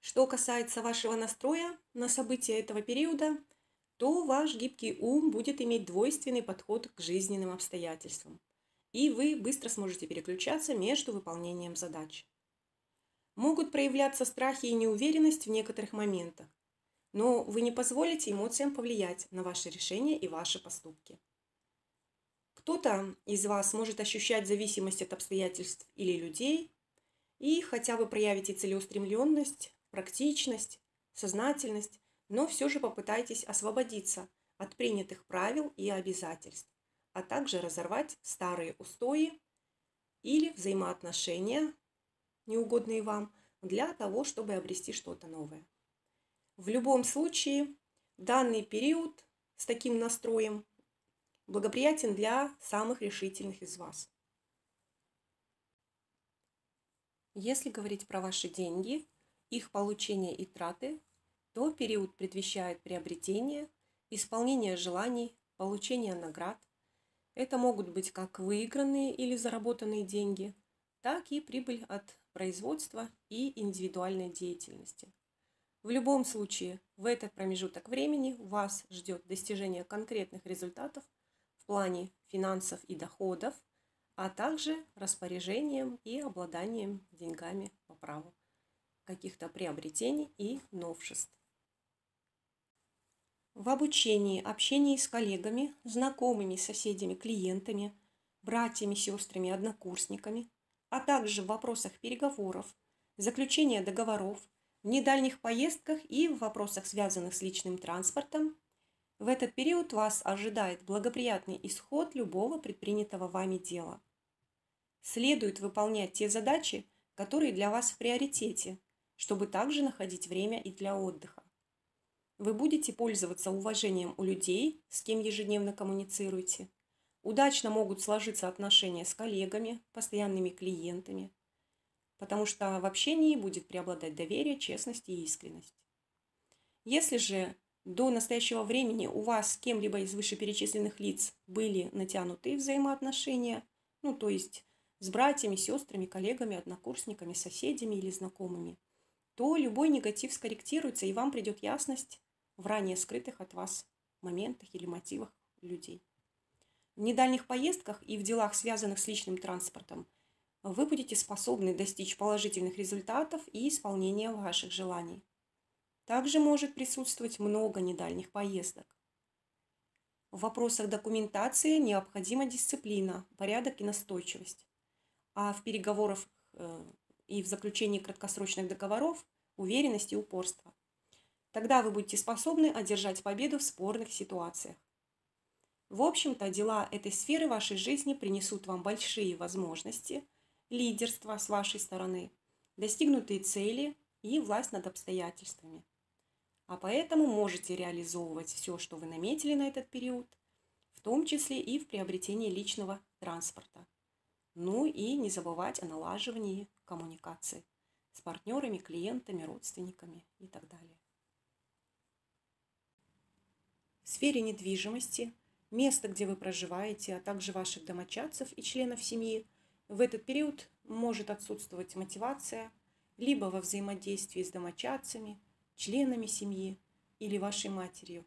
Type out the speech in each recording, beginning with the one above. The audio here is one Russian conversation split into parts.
Что касается вашего настроя на события этого периода, то ваш гибкий ум будет иметь двойственный подход к жизненным обстоятельствам, и вы быстро сможете переключаться между выполнением задач. Могут проявляться страхи и неуверенность в некоторых моментах, но вы не позволите эмоциям повлиять на ваши решения и ваши поступки. Кто-то из вас может ощущать зависимость от обстоятельств или людей, и хотя вы проявите целеустремленность, практичность, сознательность, но все же попытайтесь освободиться от принятых правил и обязательств, а также разорвать старые устои или взаимоотношения, неугодные вам, для того, чтобы обрести что-то новое. В любом случае, данный период с таким настроем благоприятен для самых решительных из вас. Если говорить про ваши деньги, их получение и траты, то период предвещает приобретение, исполнение желаний, получение наград. Это могут быть как выигранные или заработанные деньги, так и прибыль от производства и индивидуальной деятельности. В любом случае, в этот промежуток времени вас ждет достижение конкретных результатов в плане финансов и доходов, а также распоряжением и обладанием деньгами по праву каких-то приобретений и новшеств. В обучении, общении с коллегами, знакомыми, соседями, клиентами, братьями, сестрами, однокурсниками, а также в вопросах переговоров, заключения договоров, в недальних поездках и в вопросах, связанных с личным транспортом, в этот период вас ожидает благоприятный исход любого предпринятого вами дела. Следует выполнять те задачи, которые для вас в приоритете, чтобы также находить время и для отдыха. Вы будете пользоваться уважением у людей, с кем ежедневно коммуницируете. Удачно могут сложиться отношения с коллегами, постоянными клиентами, потому что в общении будет преобладать доверие, честность и искренность. Если же до настоящего времени у вас с кем-либо из вышеперечисленных лиц были натянутые взаимоотношения, ну то есть с братьями, сестрами, коллегами, однокурсниками, соседями или знакомыми, то любой негатив скорректируется, и вам придет ясность в ранее скрытых от вас моментах или мотивах людей. В недальних поездках и в делах, связанных с личным транспортом, вы будете способны достичь положительных результатов и исполнения ваших желаний. Также может присутствовать много недальних поездок. В вопросах документации необходима дисциплина, порядок и настойчивость. А в переговорах э, и в заключении краткосрочных договоров уверенность и упорство. Тогда вы будете способны одержать победу в спорных ситуациях. В общем-то, дела этой сферы вашей жизни принесут вам большие возможности, лидерство с вашей стороны, достигнутые цели и власть над обстоятельствами. А поэтому можете реализовывать все, что вы наметили на этот период, в том числе и в приобретении личного транспорта. Ну и не забывать о налаживании коммуникации с партнерами, клиентами, родственниками и так далее. В сфере недвижимости, место, где вы проживаете, а также ваших домочадцев и членов семьи, в этот период может отсутствовать мотивация либо во взаимодействии с домочадцами, членами семьи или вашей матерью,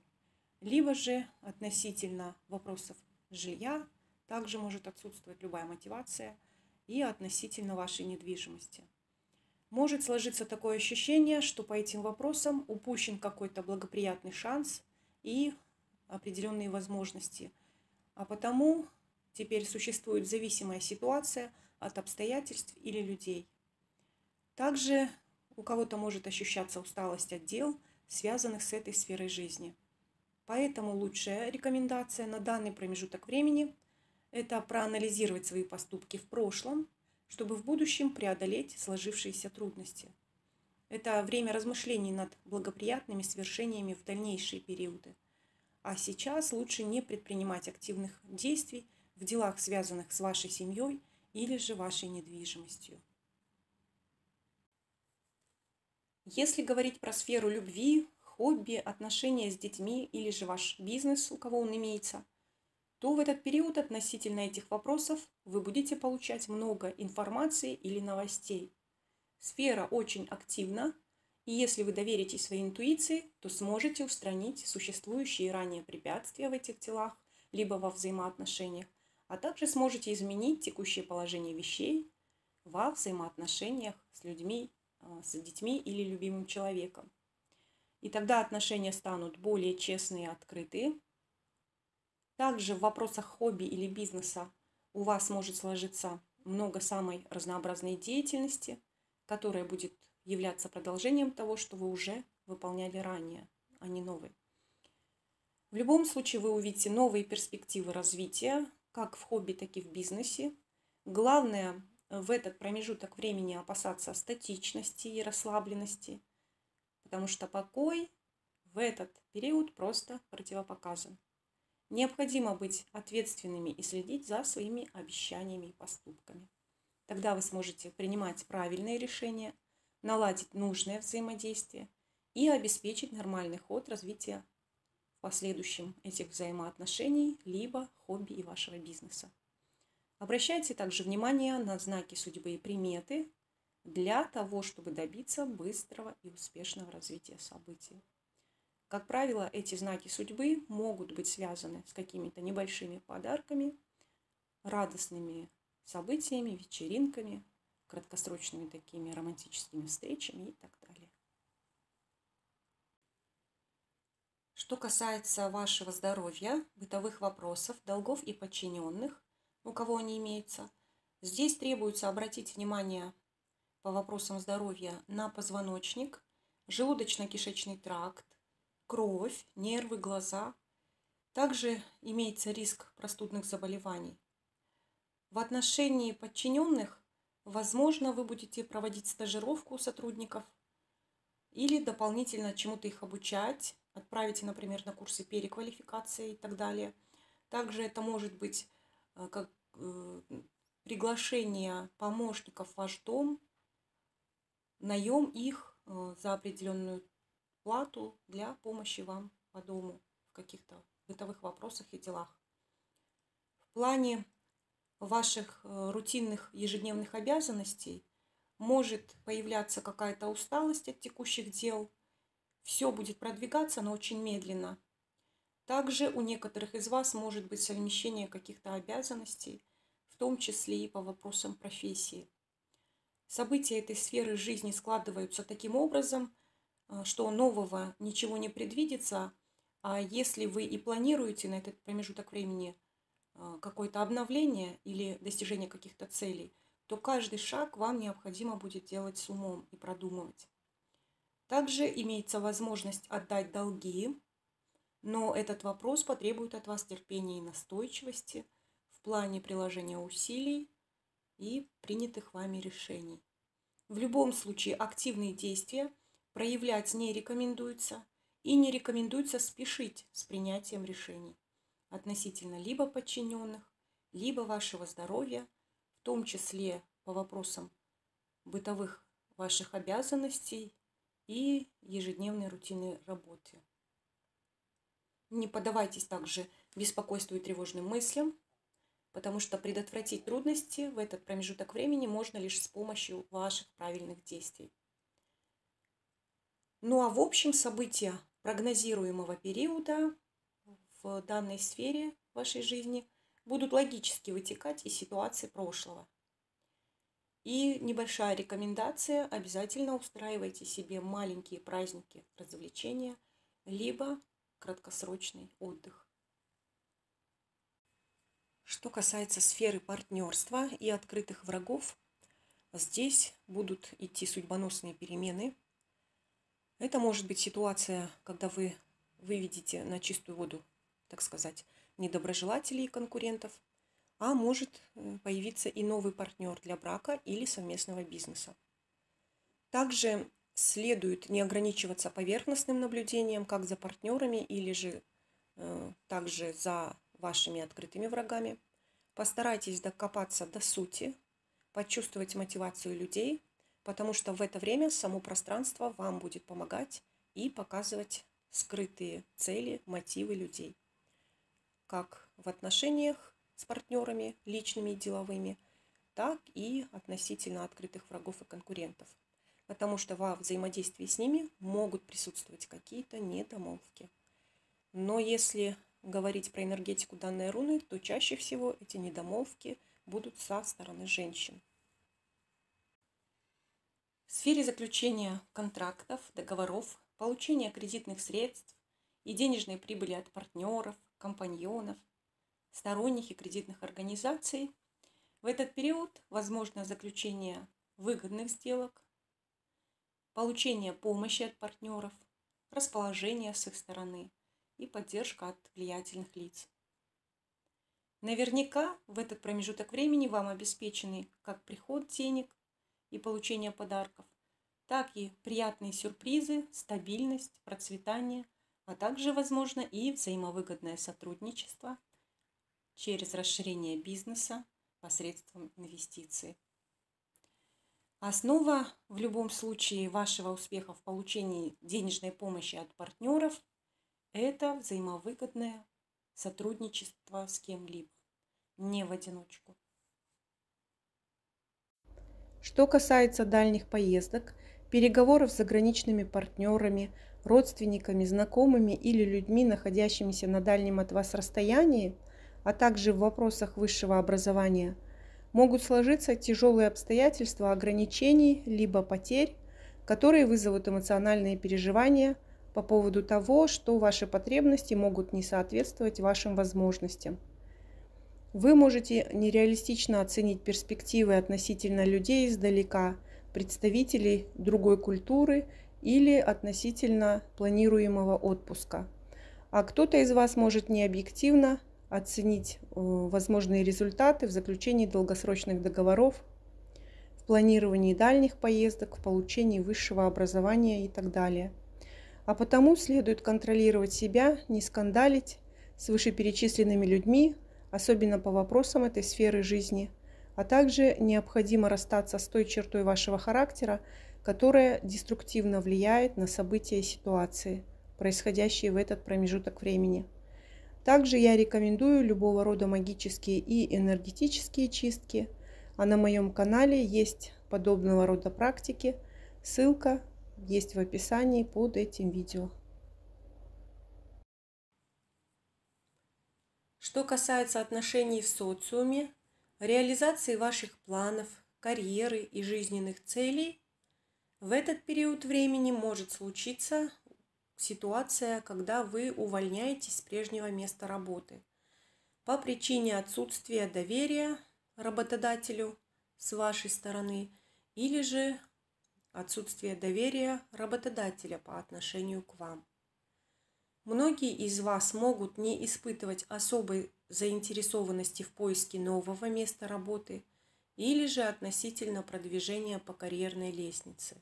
либо же относительно вопросов жилья также может отсутствовать любая мотивация – и относительно вашей недвижимости. Может сложиться такое ощущение, что по этим вопросам упущен какой-то благоприятный шанс и определенные возможности. А потому теперь существует зависимая ситуация от обстоятельств или людей. Также у кого-то может ощущаться усталость от дел, связанных с этой сферой жизни. Поэтому лучшая рекомендация на данный промежуток времени это проанализировать свои поступки в прошлом, чтобы в будущем преодолеть сложившиеся трудности. Это время размышлений над благоприятными свершениями в дальнейшие периоды. А сейчас лучше не предпринимать активных действий в делах, связанных с вашей семьей или же вашей недвижимостью. Если говорить про сферу любви, хобби, отношения с детьми или же ваш бизнес, у кого он имеется, то в этот период относительно этих вопросов вы будете получать много информации или новостей. Сфера очень активна, и если вы доверитесь своей интуиции, то сможете устранить существующие ранее препятствия в этих телах, либо во взаимоотношениях, а также сможете изменить текущее положение вещей во взаимоотношениях с людьми, а, с детьми или любимым человеком. И тогда отношения станут более честные и открытые, также в вопросах хобби или бизнеса у вас может сложиться много самой разнообразной деятельности, которая будет являться продолжением того, что вы уже выполняли ранее, а не новый. В любом случае вы увидите новые перспективы развития, как в хобби, так и в бизнесе. Главное э, в этот промежуток времени опасаться статичности и расслабленности, потому что покой в этот период просто противопоказан. Необходимо быть ответственными и следить за своими обещаниями и поступками. Тогда вы сможете принимать правильные решения, наладить нужное взаимодействие и обеспечить нормальный ход развития в последующем этих взаимоотношений, либо хобби и вашего бизнеса. Обращайте также внимание на знаки судьбы и приметы для того, чтобы добиться быстрого и успешного развития событий. Как правило, эти знаки судьбы могут быть связаны с какими-то небольшими подарками, радостными событиями, вечеринками, краткосрочными такими романтическими встречами и так далее. Что касается вашего здоровья, бытовых вопросов, долгов и подчиненных, у кого они имеются, здесь требуется обратить внимание по вопросам здоровья на позвоночник, желудочно-кишечный тракт, кровь, нервы, глаза. Также имеется риск простудных заболеваний. В отношении подчиненных, возможно, вы будете проводить стажировку сотрудников или дополнительно чему-то их обучать, отправите, например, на курсы переквалификации и так далее. Также это может быть э, как э, приглашение помощников в ваш дом, наем их э, за определенную плату для помощи вам по дому в каких-то бытовых вопросах и делах. В плане ваших э, рутинных ежедневных обязанностей может появляться какая-то усталость от текущих дел. Все будет продвигаться, но очень медленно. Также у некоторых из вас может быть совмещение каких-то обязанностей, в том числе и по вопросам профессии. События этой сферы жизни складываются таким образом, а, что нового ничего не предвидится, а если вы и планируете на этот промежуток времени а, какое-то обновление или достижение каких-то целей, то каждый шаг вам необходимо будет делать с умом и продумывать. Также имеется возможность отдать долги, но этот вопрос потребует от вас терпения и настойчивости в плане приложения усилий и принятых вами решений. В любом случае активные действия – проявлять не рекомендуется и не рекомендуется спешить с принятием решений относительно либо подчиненных, либо вашего здоровья, в том числе по вопросам бытовых ваших обязанностей и ежедневной рутинной работы. Не поддавайтесь также беспокойству и тревожным мыслям, потому что предотвратить трудности в этот промежуток времени можно лишь с помощью ваших правильных действий. Ну а в общем события прогнозируемого периода в данной сфере вашей жизни будут логически вытекать из ситуации прошлого. И небольшая рекомендация, обязательно устраивайте себе маленькие праздники, развлечения, либо краткосрочный отдых. Что касается сферы партнерства и открытых врагов, здесь будут идти судьбоносные перемены – это может быть ситуация, когда вы выведете на чистую воду, так сказать, недоброжелателей и конкурентов, а может э, появиться и новый партнер для брака или совместного бизнеса. Также следует не ограничиваться поверхностным наблюдением как за партнерами или же э, также за вашими открытыми врагами. Постарайтесь докопаться до сути, почувствовать мотивацию людей, потому что в это время само пространство вам будет помогать и показывать скрытые цели, мотивы людей, как в отношениях с партнерами, личными и деловыми, так и относительно открытых врагов и конкурентов, потому что во взаимодействии с ними могут присутствовать какие-то недомолвки. Но если говорить про энергетику данной руны, то чаще всего эти недомолвки будут со стороны женщин – в сфере заключения контрактов, договоров, получения кредитных средств и денежной прибыли от партнеров, компаньонов, сторонних и кредитных организаций в этот период возможно заключение выгодных сделок, получение помощи от партнеров, расположение с их стороны и поддержка от влиятельных лиц. Наверняка в этот промежуток времени вам обеспечены как приход денег, и получения подарков, так и приятные сюрпризы, стабильность, процветание, а также, возможно, и взаимовыгодное сотрудничество через расширение бизнеса посредством инвестиций. Основа в любом случае вашего успеха в получении денежной помощи от партнеров – это взаимовыгодное сотрудничество с кем-либо, не в одиночку. Что касается дальних поездок, переговоров с заграничными партнерами, родственниками, знакомыми или людьми, находящимися на дальнем от вас расстоянии, а также в вопросах высшего образования, могут сложиться тяжелые обстоятельства ограничений либо потерь, которые вызовут эмоциональные переживания по поводу того, что ваши потребности могут не соответствовать вашим возможностям – вы можете нереалистично оценить перспективы относительно людей издалека, представителей другой культуры или относительно планируемого отпуска. А кто-то из вас может необъективно оценить э, возможные результаты в заключении долгосрочных договоров, в планировании дальних поездок, в получении высшего образования и так далее. А потому следует контролировать себя, не скандалить с вышеперечисленными людьми, особенно по вопросам этой сферы жизни, а также необходимо расстаться с той чертой вашего характера, которая деструктивно влияет на события и ситуации, происходящие в этот промежуток времени. Также я рекомендую любого рода магические и энергетические чистки, а на моем канале есть подобного рода практики, ссылка есть в описании под этим видео. Что касается отношений в социуме, реализации ваших планов, карьеры и жизненных целей, в этот период времени может случиться ситуация, когда вы увольняетесь с прежнего места работы по причине отсутствия доверия работодателю с вашей стороны или же отсутствия доверия работодателя по отношению к вам. Многие из вас могут не испытывать особой заинтересованности в поиске нового места работы или же относительно продвижения по карьерной лестнице.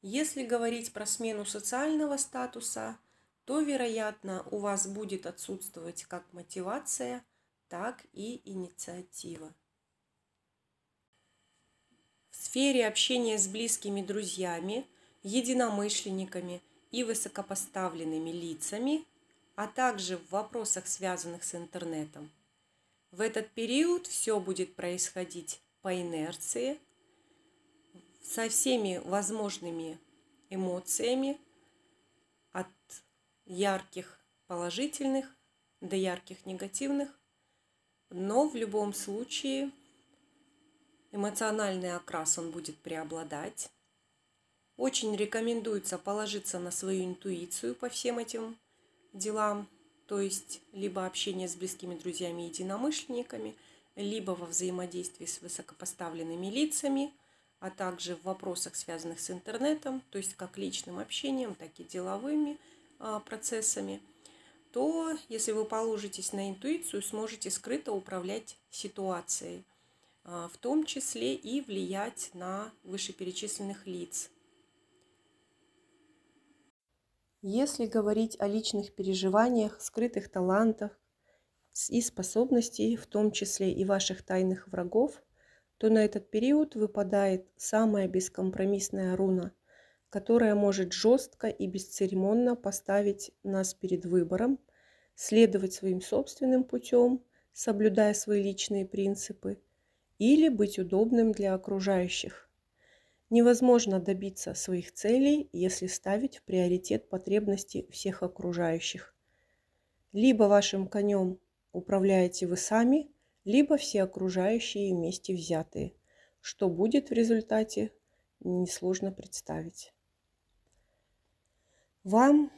Если говорить про смену социального статуса, то, вероятно, у вас будет отсутствовать как мотивация, так и инициатива. В сфере общения с близкими друзьями, единомышленниками – и высокопоставленными лицами, а также в вопросах, связанных с интернетом. В этот период все будет происходить по инерции, со всеми возможными эмоциями, от ярких положительных до ярких негативных, но в любом случае эмоциональный окрас он будет преобладать, очень рекомендуется положиться на свою интуицию по всем этим делам, то есть либо общение с близкими друзьями и единомышленниками, либо во взаимодействии с высокопоставленными лицами, а также в вопросах, связанных с интернетом, то есть как личным общением, так и деловыми а, процессами, то если вы положитесь на интуицию, сможете скрыто управлять ситуацией, а, в том числе и влиять на вышеперечисленных лиц – если говорить о личных переживаниях, скрытых талантах и способностей, в том числе и ваших тайных врагов, то на этот период выпадает самая бескомпромиссная руна, которая может жестко и бесцеремонно поставить нас перед выбором, следовать своим собственным путем, соблюдая свои личные принципы, или быть удобным для окружающих – Невозможно добиться своих целей, если ставить в приоритет потребности всех окружающих. Либо вашим конем управляете вы сами, либо все окружающие вместе взятые. Что будет в результате, несложно представить. Вам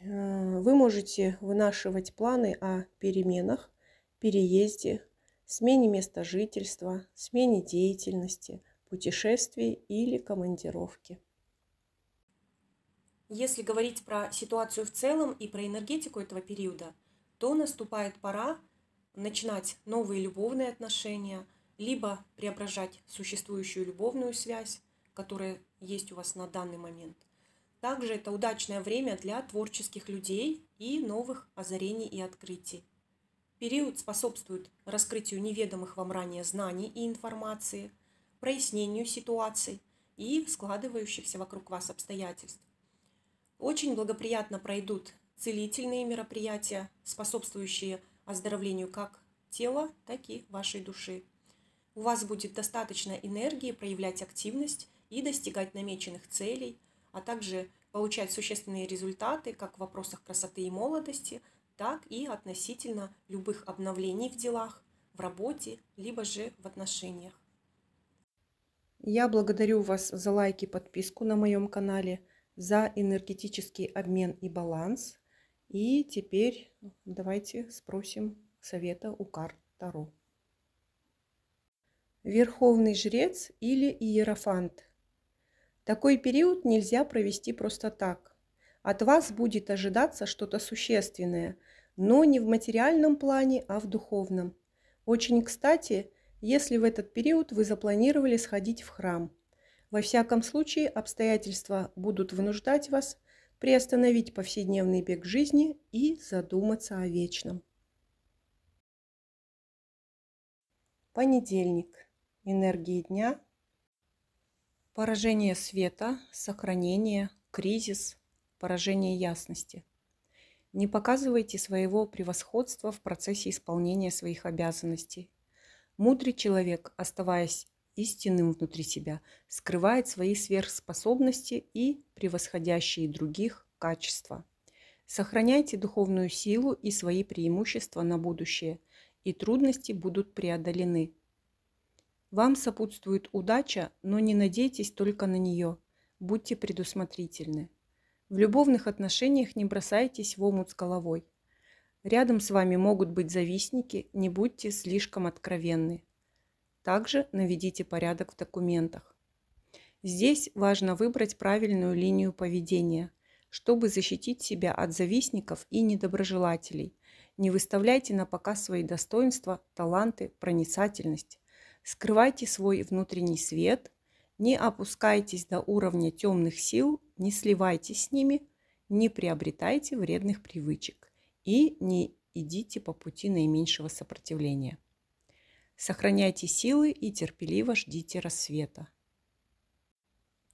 э, вы можете вынашивать планы о переменах, переезде, смене места жительства, смене деятельности – путешествий или командировки. Если говорить про ситуацию в целом и про энергетику этого периода, то наступает пора начинать новые любовные отношения, либо преображать существующую любовную связь, которая есть у вас на данный момент. Также это удачное время для творческих людей и новых озарений и открытий. Период способствует раскрытию неведомых вам ранее знаний и информации – прояснению ситуаций и складывающихся вокруг вас обстоятельств. Очень благоприятно пройдут целительные мероприятия, способствующие оздоровлению как тела, так и вашей души. У вас будет достаточно энергии проявлять активность и достигать намеченных целей, а также получать существенные результаты как в вопросах красоты и молодости, так и относительно любых обновлений в делах, в работе, либо же в отношениях. Я благодарю вас за лайки, подписку на моем канале, за энергетический обмен и баланс. И теперь давайте спросим совета у карт Таро. Верховный жрец или иерофант. Такой период нельзя провести просто так. От вас будет ожидаться что-то существенное, но не в материальном плане, а в духовном. Очень кстати – если в этот период вы запланировали сходить в храм. Во всяком случае, обстоятельства будут вынуждать вас приостановить повседневный бег жизни и задуматься о вечном. Понедельник. Энергии дня. Поражение света, сохранение, кризис, поражение ясности. Не показывайте своего превосходства в процессе исполнения своих обязанностей. Мудрый человек, оставаясь истинным внутри себя, скрывает свои сверхспособности и превосходящие других качества. Сохраняйте духовную силу и свои преимущества на будущее, и трудности будут преодолены. Вам сопутствует удача, но не надейтесь только на нее. Будьте предусмотрительны. В любовных отношениях не бросайтесь в омут с головой. Рядом с вами могут быть завистники, не будьте слишком откровенны. Также наведите порядок в документах. Здесь важно выбрать правильную линию поведения, чтобы защитить себя от завистников и недоброжелателей. Не выставляйте на показ свои достоинства, таланты, проницательность. Скрывайте свой внутренний свет, не опускайтесь до уровня темных сил, не сливайтесь с ними, не приобретайте вредных привычек и не идите по пути наименьшего сопротивления. Сохраняйте силы и терпеливо ждите рассвета.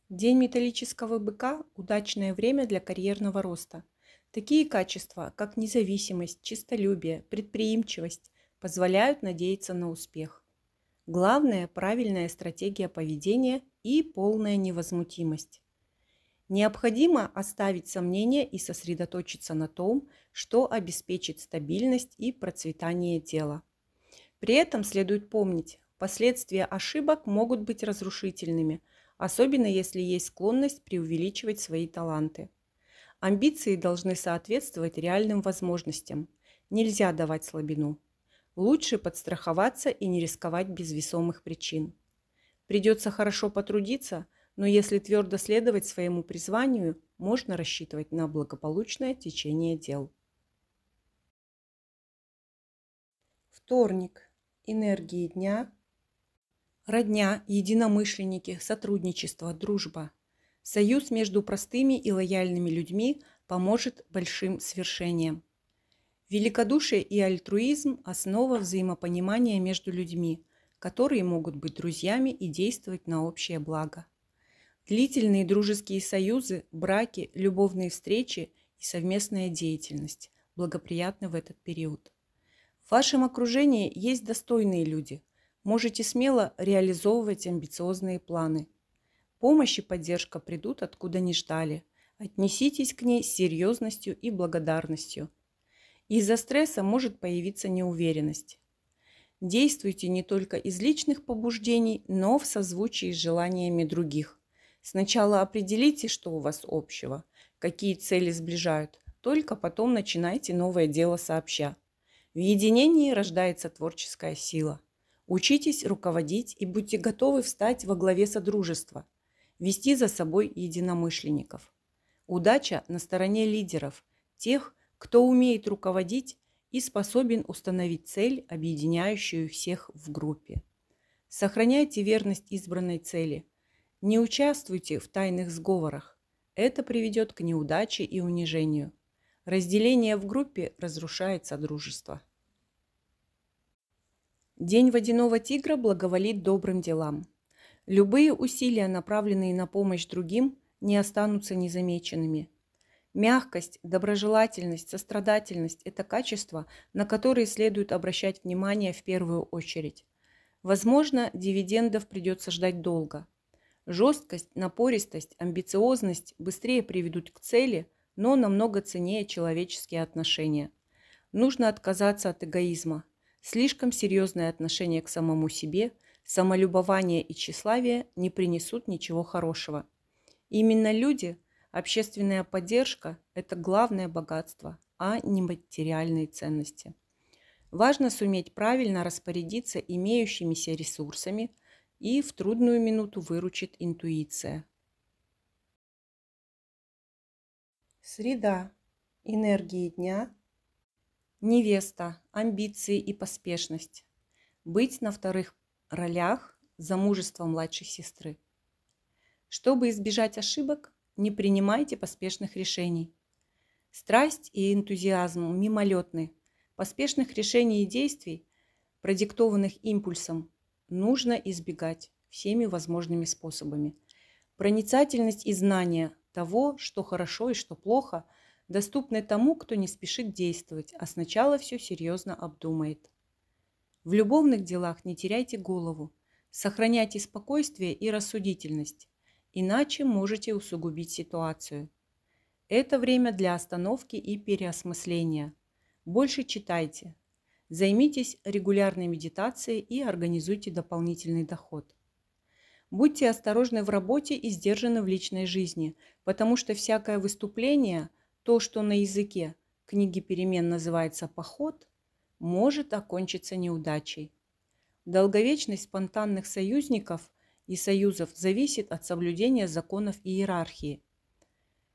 День металлического быка – удачное время для карьерного роста. Такие качества, как независимость, чистолюбие, предприимчивость, позволяют надеяться на успех. Главное – правильная стратегия поведения и полная невозмутимость. Необходимо оставить сомнения и сосредоточиться на том, что обеспечит стабильность и процветание тела. При этом следует помнить, последствия ошибок могут быть разрушительными, особенно если есть склонность преувеличивать свои таланты. Амбиции должны соответствовать реальным возможностям. Нельзя давать слабину. Лучше подстраховаться и не рисковать без весомых причин. Придется хорошо потрудиться – но если твердо следовать своему призванию, можно рассчитывать на благополучное течение дел. Вторник. Энергии дня. Родня, единомышленники, сотрудничество, дружба. Союз между простыми и лояльными людьми поможет большим свершениям. Великодушие и альтруизм – основа взаимопонимания между людьми, которые могут быть друзьями и действовать на общее благо. Длительные дружеские союзы, браки, любовные встречи и совместная деятельность благоприятны в этот период. В вашем окружении есть достойные люди. Можете смело реализовывать амбициозные планы. Помощь и поддержка придут, откуда не ждали. Отнеситесь к ней с серьезностью и благодарностью. Из-за стресса может появиться неуверенность. Действуйте не только из личных побуждений, но в созвучии с желаниями других. Сначала определите, что у вас общего, какие цели сближают, только потом начинайте новое дело сообща. В единении рождается творческая сила. Учитесь руководить и будьте готовы встать во главе содружества, вести за собой единомышленников. Удача на стороне лидеров, тех, кто умеет руководить и способен установить цель, объединяющую всех в группе. Сохраняйте верность избранной цели – не участвуйте в тайных сговорах. Это приведет к неудаче и унижению. Разделение в группе разрушает содружество. День водяного тигра благоволит добрым делам. Любые усилия, направленные на помощь другим, не останутся незамеченными. Мягкость, доброжелательность, сострадательность – это качества, на которые следует обращать внимание в первую очередь. Возможно, дивидендов придется ждать долго – Жесткость, напористость, амбициозность быстрее приведут к цели, но намного ценнее человеческие отношения. Нужно отказаться от эгоизма. Слишком серьезное отношение к самому себе, самолюбование и тщеславие не принесут ничего хорошего. Именно люди, общественная поддержка – это главное богатство, а не материальные ценности. Важно суметь правильно распорядиться имеющимися ресурсами – и в трудную минуту выручит интуиция. Среда. Энергии дня. Невеста. Амбиции и поспешность. Быть на вторых ролях замужества младшей сестры. Чтобы избежать ошибок, не принимайте поспешных решений. Страсть и энтузиазм мимолетны. Поспешных решений и действий, продиктованных импульсом, нужно избегать всеми возможными способами. Проницательность и знание того, что хорошо и что плохо, доступны тому, кто не спешит действовать, а сначала все серьезно обдумает. В любовных делах не теряйте голову, сохраняйте спокойствие и рассудительность, иначе можете усугубить ситуацию. Это время для остановки и переосмысления. Больше читайте, Займитесь регулярной медитацией и организуйте дополнительный доход. Будьте осторожны в работе и сдержаны в личной жизни, потому что всякое выступление, то, что на языке книги перемен называется «поход», может окончиться неудачей. Долговечность спонтанных союзников и союзов зависит от соблюдения законов иерархии,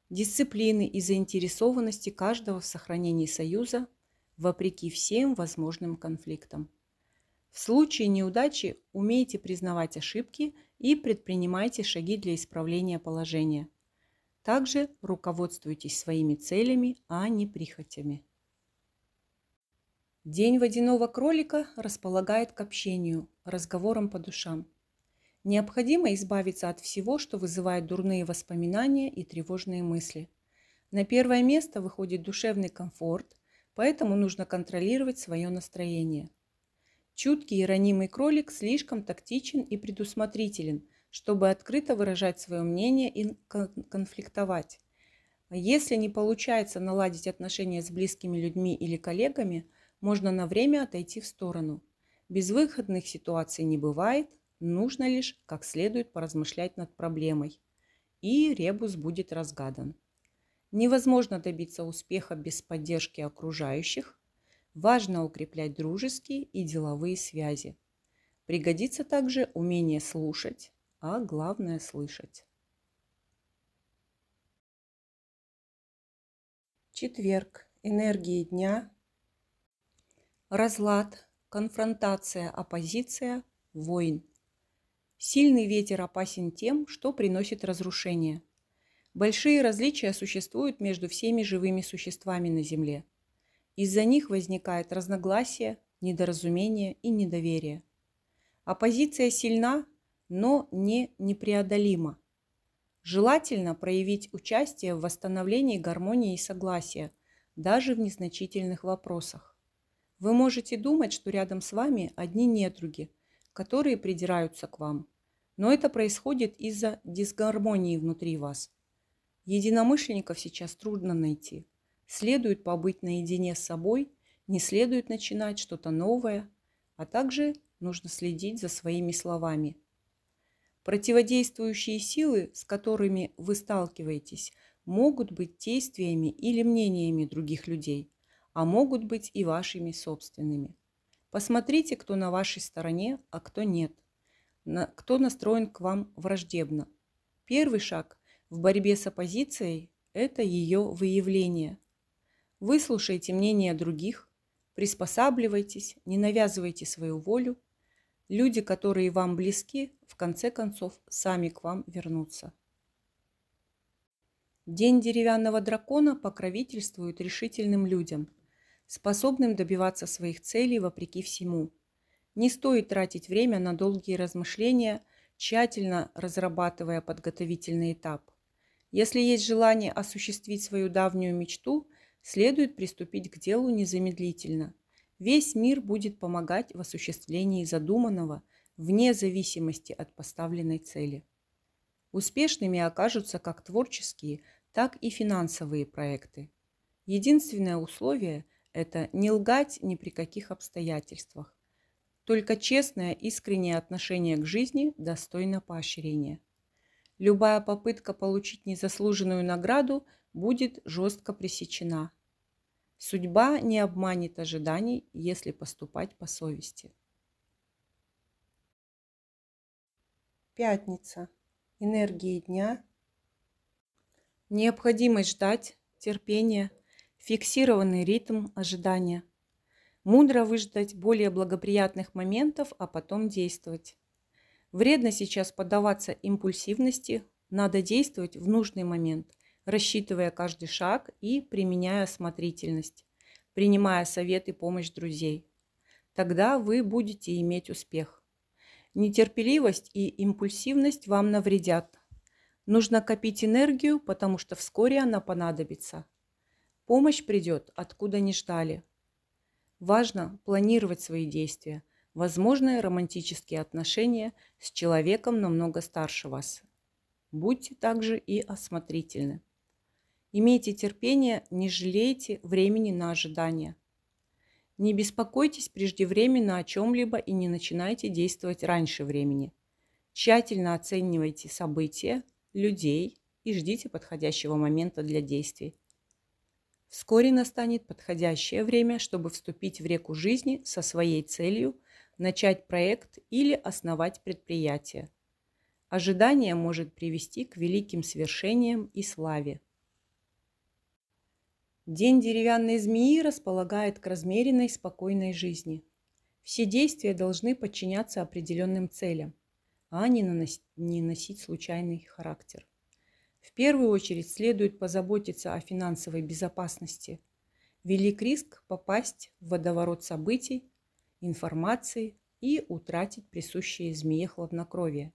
дисциплины и заинтересованности каждого в сохранении союза вопреки всем возможным конфликтам. В случае неудачи умейте признавать ошибки и предпринимайте шаги для исправления положения. Также руководствуйтесь своими целями, а не прихотями. День водяного кролика располагает к общению, разговорам по душам. Необходимо избавиться от всего, что вызывает дурные воспоминания и тревожные мысли. На первое место выходит душевный комфорт – поэтому нужно контролировать свое настроение. Чуткий и ранимый кролик слишком тактичен и предусмотрителен, чтобы открыто выражать свое мнение и конфликтовать. Если не получается наладить отношения с близкими людьми или коллегами, можно на время отойти в сторону. Безвыходных ситуаций не бывает, нужно лишь как следует поразмышлять над проблемой. И ребус будет разгадан. Невозможно добиться успеха без поддержки окружающих. Важно укреплять дружеские и деловые связи. Пригодится также умение слушать, а главное слышать. Четверг. Энергии дня. Разлад, конфронтация, оппозиция, войн. Сильный ветер опасен тем, что приносит разрушение – Большие различия существуют между всеми живыми существами на Земле. Из-за них возникает разногласие, недоразумение и недоверие. Оппозиция сильна, но не непреодолима. Желательно проявить участие в восстановлении гармонии и согласия, даже в незначительных вопросах. Вы можете думать, что рядом с вами одни недруги, которые придираются к вам. Но это происходит из-за дисгармонии внутри вас. Единомышленников сейчас трудно найти. Следует побыть наедине с собой, не следует начинать что-то новое, а также нужно следить за своими словами. Противодействующие силы, с которыми вы сталкиваетесь, могут быть действиями или мнениями других людей, а могут быть и вашими собственными. Посмотрите, кто на вашей стороне, а кто нет, на, кто настроен к вам враждебно. Первый шаг в борьбе с оппозицией – это ее выявление. Выслушайте мнение других, приспосабливайтесь, не навязывайте свою волю. Люди, которые вам близки, в конце концов сами к вам вернутся. День деревянного дракона покровительствует решительным людям, способным добиваться своих целей вопреки всему. Не стоит тратить время на долгие размышления, тщательно разрабатывая подготовительный этап. Если есть желание осуществить свою давнюю мечту, следует приступить к делу незамедлительно. Весь мир будет помогать в осуществлении задуманного, вне зависимости от поставленной цели. Успешными окажутся как творческие, так и финансовые проекты. Единственное условие – это не лгать ни при каких обстоятельствах. Только честное, искреннее отношение к жизни достойно поощрения. Любая попытка получить незаслуженную награду будет жестко пресечена. Судьба не обманет ожиданий, если поступать по совести. Пятница. Энергии дня. Необходимость ждать, терпение, фиксированный ритм ожидания. Мудро выждать более благоприятных моментов, а потом действовать. Вредно сейчас поддаваться импульсивности, надо действовать в нужный момент, рассчитывая каждый шаг и применяя осмотрительность, принимая совет и помощь друзей. Тогда вы будете иметь успех. Нетерпеливость и импульсивность вам навредят. Нужно копить энергию, потому что вскоре она понадобится. Помощь придет, откуда не ждали. Важно планировать свои действия – возможные романтические отношения с человеком намного старше вас. Будьте также и осмотрительны. Имейте терпение, не жалейте времени на ожидание. Не беспокойтесь преждевременно о чем-либо и не начинайте действовать раньше времени. Тщательно оценивайте события, людей и ждите подходящего момента для действий. Вскоре настанет подходящее время, чтобы вступить в реку жизни со своей целью – начать проект или основать предприятие. Ожидание может привести к великим свершениям и славе. День деревянной змеи располагает к размеренной, спокойной жизни. Все действия должны подчиняться определенным целям, а не, наносить, не носить случайный характер. В первую очередь следует позаботиться о финансовой безопасности. Велик риск попасть в водоворот событий, информации и утратить присущее змее хладнокровие.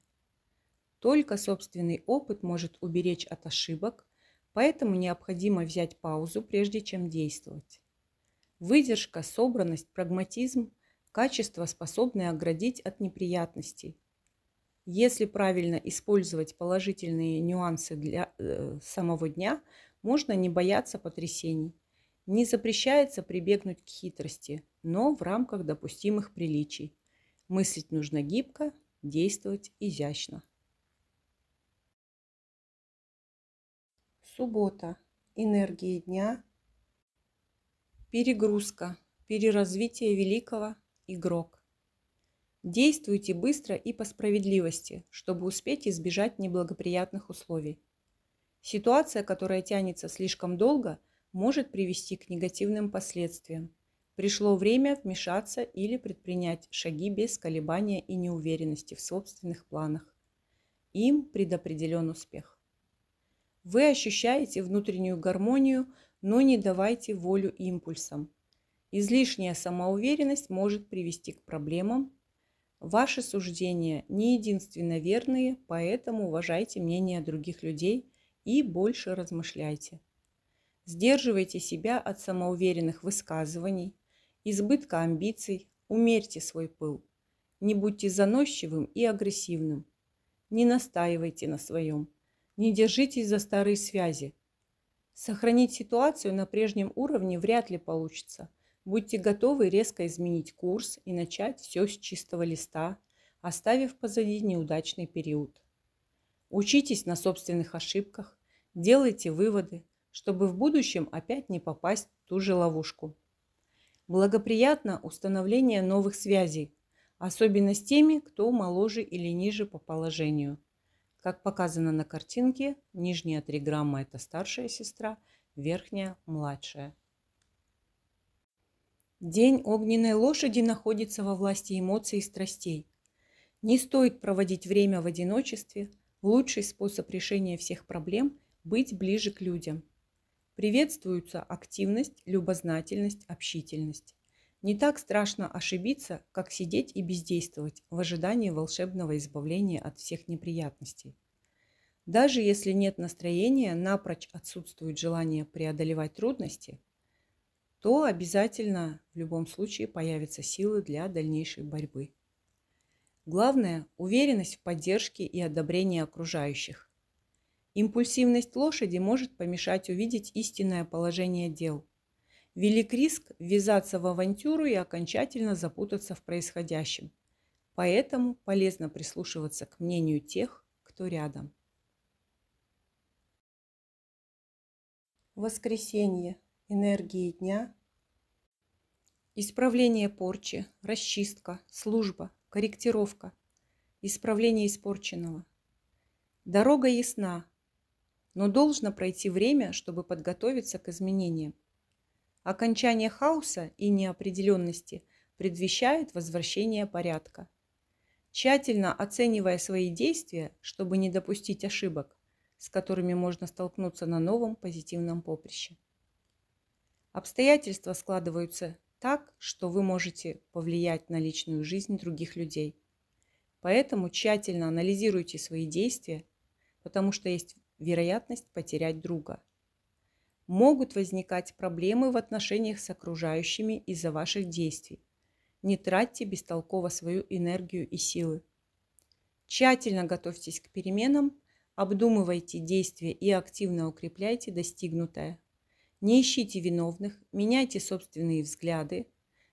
Только собственный опыт может уберечь от ошибок, поэтому необходимо взять паузу, прежде чем действовать. Выдержка, собранность, прагматизм – качества, способные оградить от неприятностей. Если правильно использовать положительные нюансы для э, самого дня, можно не бояться потрясений. Не запрещается прибегнуть к хитрости, но в рамках допустимых приличий. Мыслить нужно гибко, действовать изящно. Суббота. Энергии дня. Перегрузка. Переразвитие великого. Игрок. Действуйте быстро и по справедливости, чтобы успеть избежать неблагоприятных условий. Ситуация, которая тянется слишком долго – может привести к негативным последствиям. Пришло время вмешаться или предпринять шаги без колебания и неуверенности в собственных планах. Им предопределен успех. Вы ощущаете внутреннюю гармонию, но не давайте волю импульсам. Излишняя самоуверенность может привести к проблемам. Ваши суждения не единственно верные, поэтому уважайте мнение других людей и больше размышляйте. Сдерживайте себя от самоуверенных высказываний, избытка амбиций, умерьте свой пыл. Не будьте заносчивым и агрессивным. Не настаивайте на своем. Не держитесь за старые связи. Сохранить ситуацию на прежнем уровне вряд ли получится. Будьте готовы резко изменить курс и начать все с чистого листа, оставив позади неудачный период. Учитесь на собственных ошибках, делайте выводы, чтобы в будущем опять не попасть в ту же ловушку. Благоприятно установление новых связей, особенно с теми, кто моложе или ниже по положению. Как показано на картинке, нижняя триграмма – это старшая сестра, верхняя – младшая. День огненной лошади находится во власти эмоций и страстей. Не стоит проводить время в одиночестве. Лучший способ решения всех проблем – быть ближе к людям – Приветствуются активность, любознательность, общительность. Не так страшно ошибиться, как сидеть и бездействовать в ожидании волшебного избавления от всех неприятностей. Даже если нет настроения, напрочь отсутствует желание преодолевать трудности, то обязательно в любом случае появятся силы для дальнейшей борьбы. Главное – уверенность в поддержке и одобрении окружающих. Импульсивность лошади может помешать увидеть истинное положение дел. Велик риск ввязаться в авантюру и окончательно запутаться в происходящем. Поэтому полезно прислушиваться к мнению тех, кто рядом. Воскресенье. Энергии дня. Исправление порчи, расчистка, служба, корректировка. Исправление испорченного. Дорога ясна, но должно пройти время, чтобы подготовиться к изменениям. Окончание хаоса и неопределенности предвещает возвращение порядка. Тщательно оценивая свои действия, чтобы не допустить ошибок, с которыми можно столкнуться на новом позитивном поприще. Обстоятельства складываются так, что вы можете повлиять на личную жизнь других людей. Поэтому тщательно анализируйте свои действия, потому что есть вероятность потерять друга. Могут возникать проблемы в отношениях с окружающими из-за ваших действий. Не тратьте бестолково свою энергию и силы. Тщательно готовьтесь к переменам, обдумывайте действия и активно укрепляйте достигнутое. Не ищите виновных, меняйте собственные взгляды,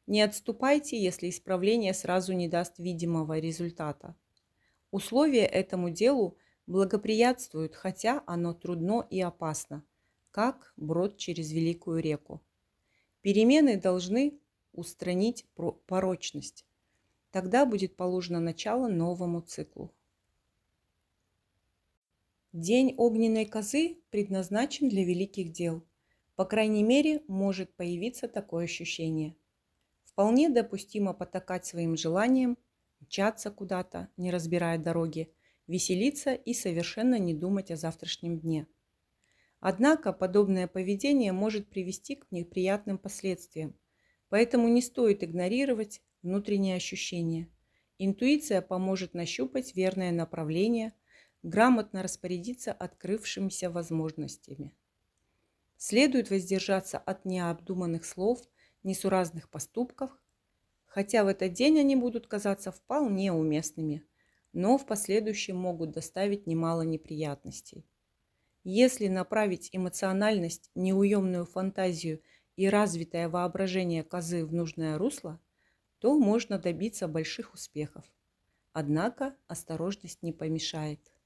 не отступайте, если исправление сразу не даст видимого результата. Условия этому делу благоприятствует, хотя оно трудно и опасно, как брод через великую реку. Перемены должны устранить порочность. Тогда будет положено начало новому циклу. День огненной козы предназначен для великих дел. По крайней мере, может появиться такое ощущение. Вполне допустимо потакать своим желанием, мчаться куда-то, не разбирая дороги, веселиться и совершенно не думать о завтрашнем дне. Однако подобное поведение может привести к неприятным последствиям, поэтому не стоит игнорировать внутренние ощущения. Интуиция поможет нащупать верное направление, грамотно распорядиться открывшимися возможностями. Следует воздержаться от необдуманных слов, несуразных поступков, хотя в этот день они будут казаться вполне уместными но в последующем могут доставить немало неприятностей. Если направить эмоциональность, неуемную фантазию и развитое воображение козы в нужное русло, то можно добиться больших успехов. Однако осторожность не помешает.